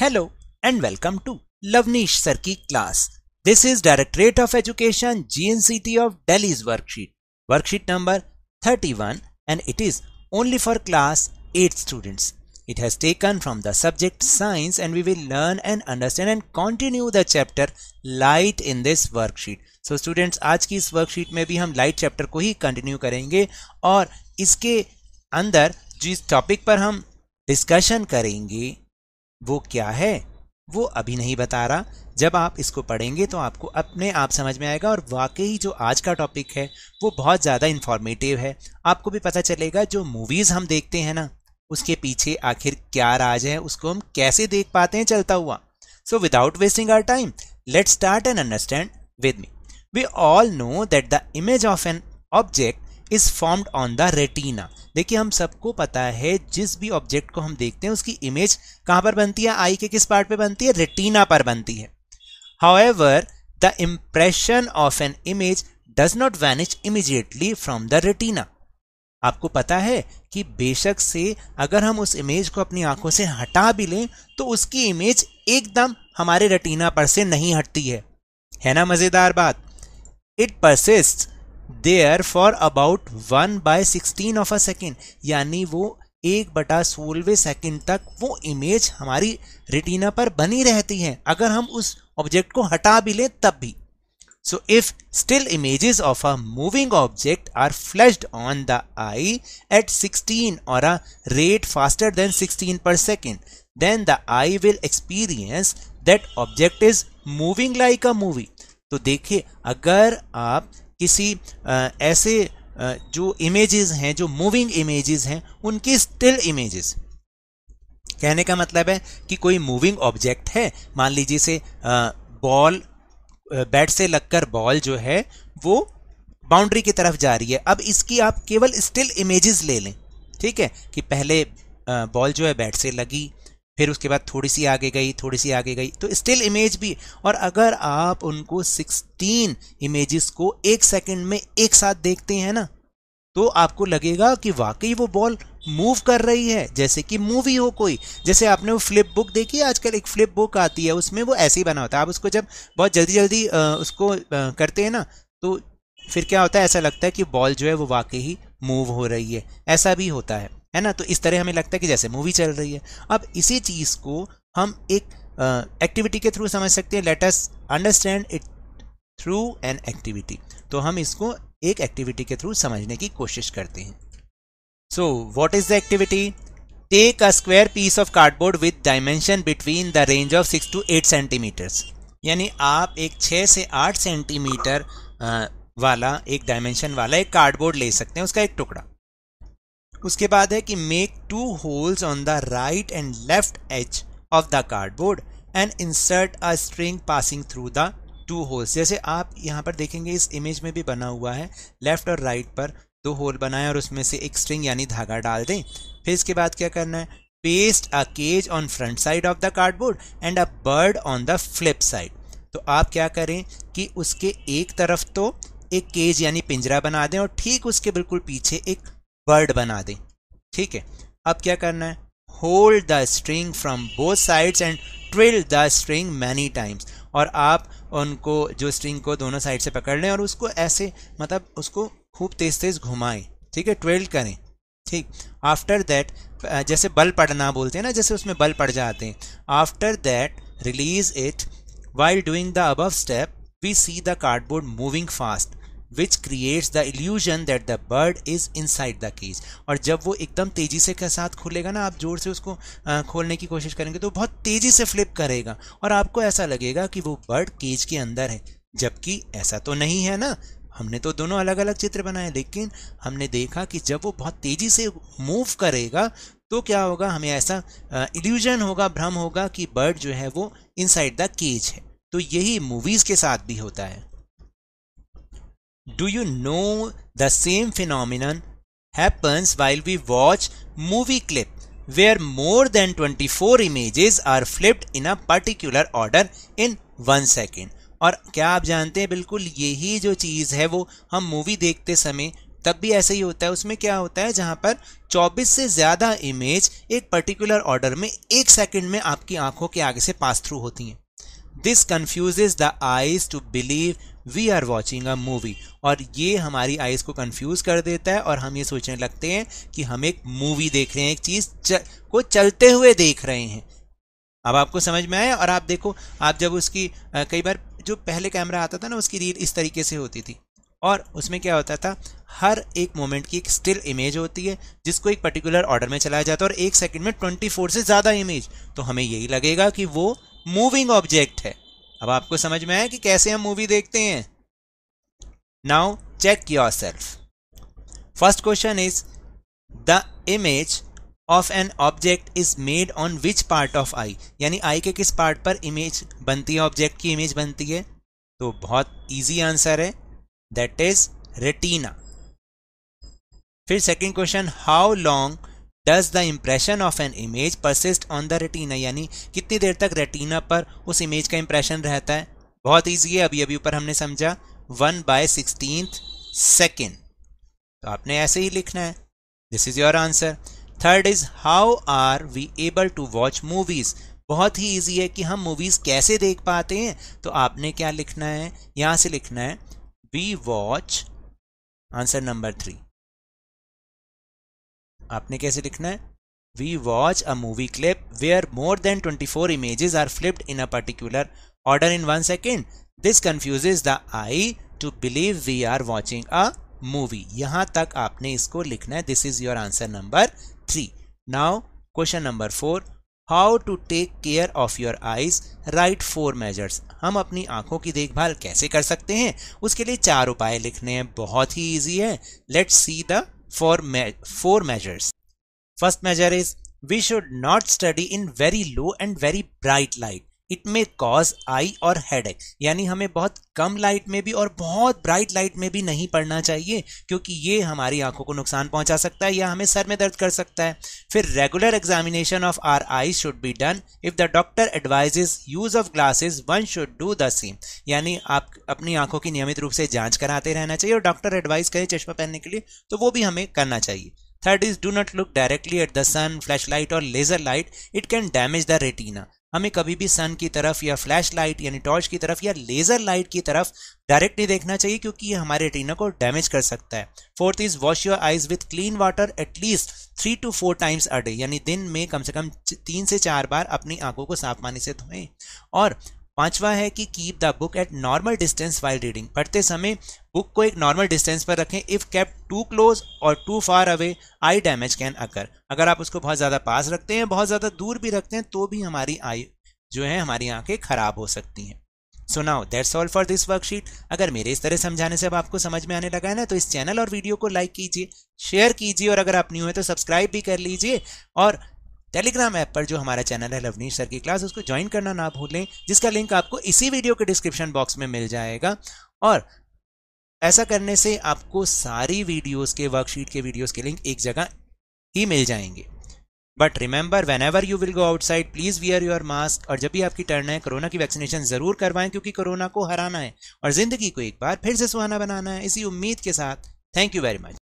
Hello and welcome to Lavnish Sarki class. This is Directorate of Education GNCT of Delhi's worksheet, worksheet number 31 and it is only for class 8 students. It has taken from the subject science and we will learn and understand and continue the chapter light in this worksheet. So students आज की इस worksheet में भी हम light chapter को ही continue करेंगे और इसके अंदर जिस टॉपिक पर हम डिस्कशन करेंगे वो क्या है वो अभी नहीं बता रहा जब आप इसको पढ़ेंगे तो आपको अपने आप समझ में आएगा और वाकई जो आज का टॉपिक है वो बहुत ज़्यादा इन्फॉर्मेटिव है आपको भी पता चलेगा जो मूवीज़ हम देखते हैं ना उसके पीछे आखिर क्या राज है उसको हम कैसे देख पाते हैं चलता हुआ so without wasting our time let start and understand with me we all know that the image of an object is formed on the retina देखिए हम सबको पता है जिस भी ऑब्जेक्ट को हम देखते हैं उसकी इमेज कहाँ पर बनती है आई के किस पार्ट पे बनती है रेटिना पर बनती है however the impression of an image does not vanish immediately from the retina आपको पता है कि बेशक से अगर हम उस इमेज को अपनी आंखों से हटा भी लें तो उसकी इमेज एकदम हमारे रेटिना पर से नहीं हटती है है ना मज़ेदार बात it persist there for about one by sixteen of a second यानी वो एक बटा सोलवे सेकेंड तक वो इमेज हमारी रिटिना पर बनी रहती है अगर हम उस ऑब्जेक्ट को हटा भी लें तब भी so if still images of a moving object are flashed on the eye at sixteen or a rate faster than sixteen per second then the eye will experience that object is moving like a movie तो देखिए अगर आप किसी ऐसे जो images हैं जो moving images हैं उनकी स्टिल इमेजेस कहने का मतलब है कि कोई मूविंग ऑब्जेक्ट है मान लीजिए से बॉल बैट से लगकर बॉल जो है वो बाउंड्री की तरफ जा रही है अब इसकी आप केवल स्टिल इमेजेस ले लें ठीक है कि पहले बॉल जो है बैट से लगी फिर उसके बाद थोड़ी सी आगे गई थोड़ी सी आगे गई तो स्टिल इमेज भी और अगर आप उनको 16 इमेजेस को एक सेकंड में एक साथ देखते हैं ना तो आपको लगेगा कि वाकई वो बॉल मूव कर रही है जैसे कि मूवी हो कोई जैसे आपने वो फ्लिप बुक देखी है आजकल एक फ्लिप बुक आती है उसमें वो ऐसे ही बना होता है आप उसको जब बहुत जल्दी जल्दी उसको करते हैं ना तो फिर क्या होता है ऐसा लगता है कि बॉल जो है वो वाकई ही मूव हो रही है ऐसा भी होता है है ना तो इस तरह हमें लगता है कि जैसे मूवी चल रही है अब इसी चीज़ को हम एक एक्टिविटी के थ्रू समझ सकते हैं us understand it through an activity तो हम इसको एक एक्टिविटी के थ्रू समझने की कोशिश करते हैं so what is the activity take a square piece of cardboard with dimension between the range of six to eight centimeters यानी आप एक छः से आठ सेंटीमीटर वाला एक डायमेंशन वाला एक कार्डबोर्ड ले सकते हैं उसका एक टुकड़ा उसके बाद है कि make two holes on the right and left edge of the cardboard and insert a string passing through the two holes जैसे आप यहाँ पर देखेंगे इस इमेज में भी बना हुआ है लेफ्ट और राइट पर दो होल बनाएं और उसमें से एक स्ट्रिंग यानी धागा डाल दें फिर इसके बाद क्या करना है paste a cage on front side of the cardboard and a bird on the flip side तो आप क्या करें कि उसके एक तरफ तो एक केज यानी पिंजरा बना दें और ठीक उसके बिल्कुल पीछे एक वर्ड बना दें ठीक है अब क्या करना है hold the string from both sides and twirl the string many times और आप उनको जो स्ट्रिंग को दोनों साइड से पकड़ लें और उसको ऐसे मतलब उसको खूब तेज तेज घुमाएं ठीक है ट्वेल्व करें ठीक आफ्टर दैट जैसे बल पड़ना बोलते हैं ना जैसे उसमें बल पड़ जाते हैं after that release it while doing the above step we see the cardboard moving fast which creates the illusion that the bird is inside the cage और जब वो एकदम तेज़ी से के साथ खुलेगा ना आप ज़ोर से उसको आ, खोलने की कोशिश करेंगे तो बहुत तेज़ी से फ्लिप करेगा और आपको ऐसा लगेगा कि वो बर्ड केज के अंदर है जबकि ऐसा तो नहीं है ना हमने तो दोनों अलग अलग चित्र बनाए लेकिन हमने देखा कि जब वो बहुत तेज़ी से मूव करेगा तो क्या होगा हमें ऐसा इल्यूजन होगा भ्रम होगा कि बर्ड जो है वो इनसाइड द केज है तो यही मूवीज़ के साथ भी होता है do you know the same phenomenon happens while we watch movie clip where more than 24 images are flipped in a particular order in one second और क्या आप जानते हैं बिल्कुल यही जो चीज़ है वो हम मूवी देखते समय तब भी ऐसे ही होता है उसमें क्या होता है जहाँ पर 24 से ज़्यादा इमेज एक पर्टिकुलर ऑर्डर में एक सेकंड में आपकी आंखों के आगे से पास थ्रू होती हैं this confuse the eyes to believe we are watching a movie और ये हमारी आइज़ को कन्फ्यूज़ कर देता है और हम ये सोचने लगते हैं कि हम एक मूवी देख रहे हैं एक चीज़ च, को चलते हुए देख रहे हैं अब आपको समझ में आया और आप देखो आप जब उसकी आ, कई बार जो पहले कैमरा आता था ना उसकी रील इस तरीके से होती थी और उसमें क्या होता था हर एक मोमेंट की एक स्टिल इमेज होती है जिसको एक पर्टिकुलर ऑर्डर में चलाया जाता है और एक सेकंड में 24 से ज़्यादा इमेज तो हमें यही लगेगा कि वो मूविंग ऑब्जेक्ट है अब आपको समझ में आया कि कैसे हम मूवी देखते हैं now check yourself first question is the image of an object is made on which part of eye यानी आई के किस पार्ट पर इमेज बनती है ऑब्जेक्ट की इमेज बनती है तो बहुत ईजी आंसर है दैट इज रेटीना फिर second question how long does the impression of an image persist on the retina यानी कितनी देर तक रेटिना पर उस इमेज का इम्प्रेशन रहता है बहुत ईजी है अभी अभी ऊपर हमने समझा वन बाय सिक्सटीन सेकेंड तो आपने ऐसे ही लिखना है this is your answer third is how are we able to watch movies बहुत ही ईजी है कि हम मूवीज कैसे देख पाते हैं तो आपने क्या लिखना है यहां से लिखना है we watch answer number three आपने कैसे लिखना है we watch a movie clip where are more than twenty four images are flipped in a particular order in one second this confuse the eye to believe we are watching a movie यहां तक आपने इसको लिखना है this is your answer number three now question number four how to take care of your eyes right four measures हम अपनी आंखों की देखभाल कैसे कर सकते हैं उसके लिए चार उपाय लिखने हैं बहुत ही ईजी है let's see the for me four measures. First measure is we should not study in very low and very bright light. It may cause eye or head एक यानी हमें बहुत कम लाइट में भी और बहुत ब्राइट लाइट में भी नहीं पढ़ना चाहिए क्योंकि ये हमारी आंखों को नुकसान पहुंचा सकता है या हमें सर में दर्द कर सकता है फिर regular examination of our eye should be done if the doctor advises use of glasses one should do the same यानी आप अपनी आंखों की नियमित रूप से जाँच कराते रहना चाहिए और डॉक्टर एडवाइस करें चश्मा पहनने के लिए तो वो भी हमें करना चाहिए third is do not look directly at the sun flash light or laser light it can damage the retina हमें कभी भी सन की तरफ या फ्लैश लाइट यानी टॉर्च की तरफ या लेज़र लाइट की तरफ डायरेक्ट नहीं देखना चाहिए क्योंकि ये हमारे रेटिना को डैमेज कर सकता है fourth is wash your eyes with clean water at least three to four times a day यानी दिन में कम से कम तीन से चार बार अपनी आंखों को साफ पानी से धोएं और पांचवा है कि keep the book at normal distance while reading पढ़ते समय बुक को एक नॉर्मल डिस्टेंस पर रखें if kept too close or too far away eye damage can occur अगर आप उसको बहुत ज़्यादा पास रखते हैं बहुत ज़्यादा दूर भी रखते हैं तो भी हमारी आई जो है हमारी आंखें खराब हो सकती हैं so now that's all for this worksheet अगर मेरे इस तरह समझाने से अब आपको समझ में आने लगा है ना तो इस चैनल और वीडियो को लाइक कीजिए शेयर कीजिए और अगर आप न्यू है तो सब्सक्राइब भी कर लीजिए और टेलीग्राम ऐप पर जो हमारा चैनल है लवनीश सर की क्लास उसको ज्वाइन करना ना भूलें जिसका लिंक आपको इसी वीडियो के डिस्क्रिप्शन बॉक्स में मिल जाएगा और ऐसा करने से आपको सारी वीडियोस के वर्कशीट के वीडियोस के लिंक एक जगह ही मिल जाएंगे but remember whenever you will go outside please wear your mask और जब भी आपकी टर्न है कोरोना की वैक्सीनेशन ज़रूर करवाएं क्योंकि कोरोना को हराना है और ज़िंदगी को एक बार फिर से सुहाना बनाना है इसी उम्मीद के साथ थैंक यू वेरी मच